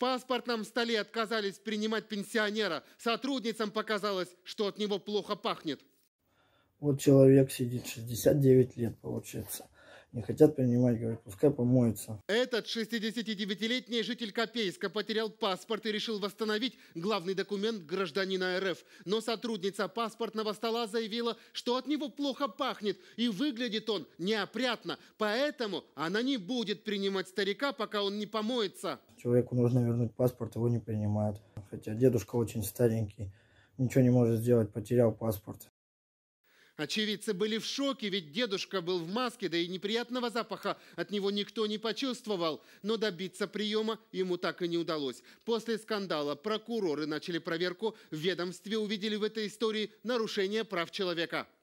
паспортном столе отказались принимать пенсионера. Сотрудницам показалось, что от него плохо пахнет. Вот человек сидит 69 лет, получается не хотят принимать, говорят, пускай помоется. Этот 69-летний житель Копейска потерял паспорт и решил восстановить главный документ гражданина РФ. Но сотрудница паспортного стола заявила, что от него плохо пахнет и выглядит он неопрятно. Поэтому она не будет принимать старика, пока он не помоется. Человеку нужно вернуть паспорт, его не принимают. Хотя дедушка очень старенький, ничего не может сделать, потерял паспорт. Очевидцы были в шоке, ведь дедушка был в маске, да и неприятного запаха от него никто не почувствовал, но добиться приема ему так и не удалось. После скандала прокуроры начали проверку, в ведомстве увидели в этой истории нарушение прав человека –